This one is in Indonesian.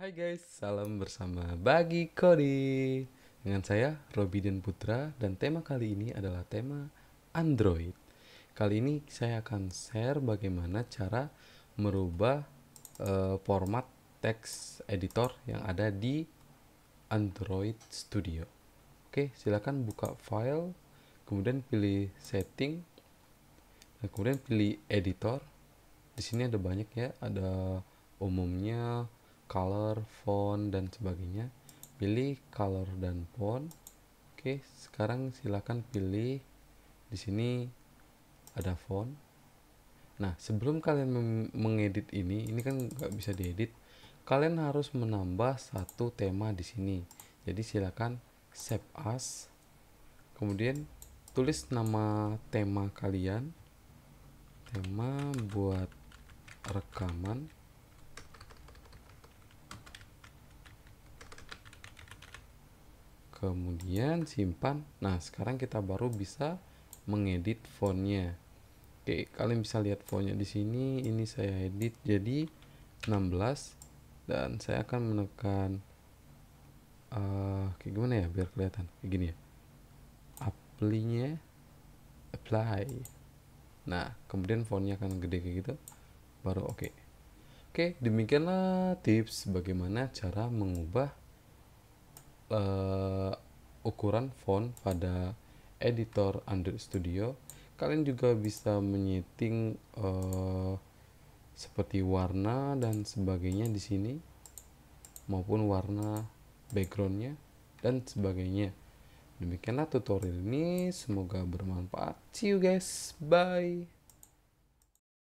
Hai guys, salam bersama bagi Kodi Dengan saya Robi dan Putra dan tema kali ini adalah tema Android Kali ini saya akan share bagaimana cara merubah uh, format teks editor yang ada di Android Studio Oke, silakan buka file, kemudian pilih setting, dan kemudian pilih editor. Di sini ada banyak ya, ada umumnya color, font, dan sebagainya. Pilih color dan font. Oke, sekarang silakan pilih di sini ada font. Nah, sebelum kalian mengedit ini, ini kan nggak bisa diedit. Kalian harus menambah satu tema di sini. Jadi silakan save as. Kemudian tulis nama tema kalian. Tema buat rekaman kemudian simpan nah sekarang kita baru bisa mengedit fontnya oke kalian bisa lihat fontnya di sini ini saya edit jadi 16 dan saya akan menekan uh, eh, kayak gimana ya biar kelihatan kayak gini ya apply apply nah kemudian fontnya akan gede kayak gitu baru oke okay. oke okay, demikianlah tips bagaimana cara mengubah uh, ukuran font pada editor Android Studio kalian juga bisa menyeting uh, seperti warna dan sebagainya di sini maupun warna backgroundnya dan sebagainya demikianlah tutorial ini semoga bermanfaat see you guys bye